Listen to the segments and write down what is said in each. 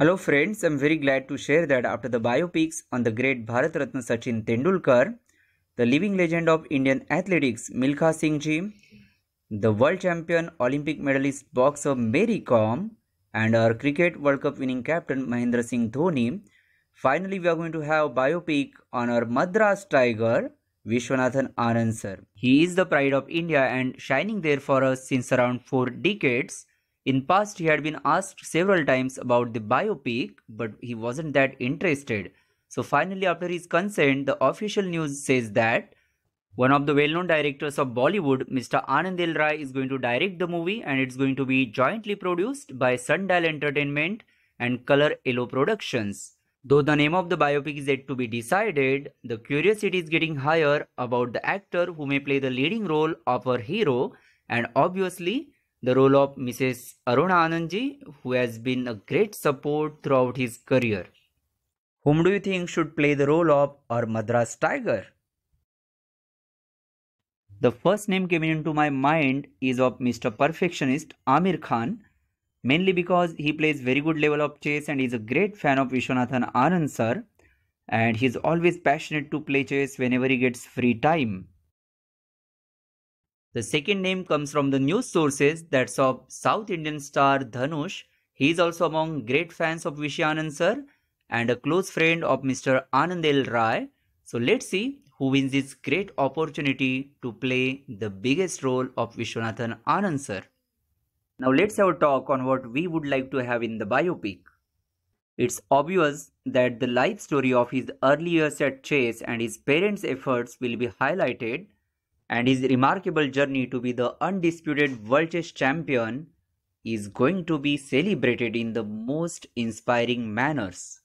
Hello friends, I'm very glad to share that after the biopics on the great Bharat Ratna Sachin Tendulkar, the living legend of Indian athletics Milkha Singh ji, the world champion Olympic medalist boxer Mary Kom, and our cricket World Cup winning captain Mahendra Singh Dhoni, finally we are going to have biopic on our Madras Tiger Vishwanathan Anand sir. He is the pride of India and shining there for us since around 4 decades in past he had been asked several times about the biopic but he wasn't that interested. So finally after his consent the official news says that one of the well-known directors of Bollywood, Mr. Anandil Rai is going to direct the movie and it's going to be jointly produced by Sundial Entertainment and Color Yellow Productions. Though the name of the biopic is yet to be decided, the curiosity is getting higher about the actor who may play the leading role of our hero and obviously the role of Mrs. Aruna Anandji, who has been a great support throughout his career. Whom do you think should play the role of our Madras Tiger? The first name coming into my mind is of Mr. Perfectionist Amir Khan, mainly because he plays very good level of chess and is a great fan of Vishwanathan Anand sir, and he's always passionate to play chess whenever he gets free time. The second name comes from the news sources that's of South Indian star Dhanush. He is also among great fans of Vishyanand sir and a close friend of Mr. Anandel Rai. So let's see who wins this great opportunity to play the biggest role of Vishwanathan Anand sir. Now let's have a talk on what we would like to have in the biopic. It's obvious that the life story of his early years at Chase and his parents' efforts will be highlighted and his remarkable journey to be the undisputed world chess champion is going to be celebrated in the most inspiring manners.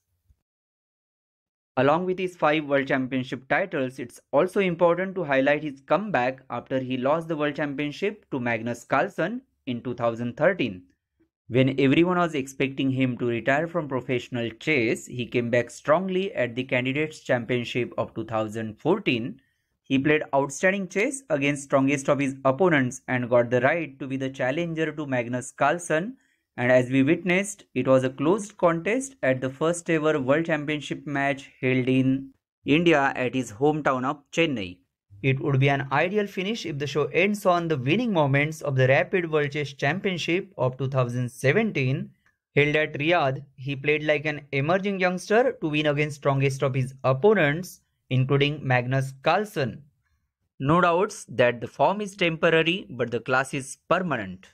Along with his five World Championship titles, it's also important to highlight his comeback after he lost the World Championship to Magnus Carlsen in 2013. When everyone was expecting him to retire from professional chess, he came back strongly at the Candidates Championship of 2014 he played outstanding chess against strongest of his opponents and got the right to be the challenger to Magnus Carlsen and as we witnessed, it was a closed contest at the first ever World Championship match held in India at his hometown of Chennai. It would be an ideal finish if the show ends on the winning moments of the Rapid World Chess Championship of 2017. Held at Riyadh, he played like an emerging youngster to win against strongest of his opponents including Magnus Carlsen. No doubts that the form is temporary but the class is permanent.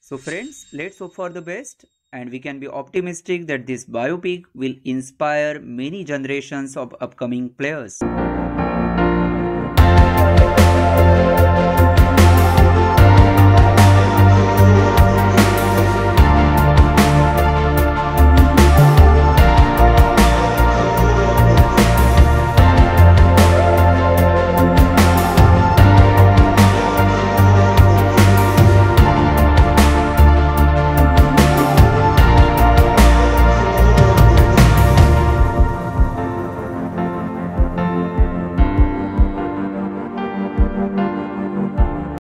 So friends, let's hope for the best and we can be optimistic that this biopic will inspire many generations of upcoming players.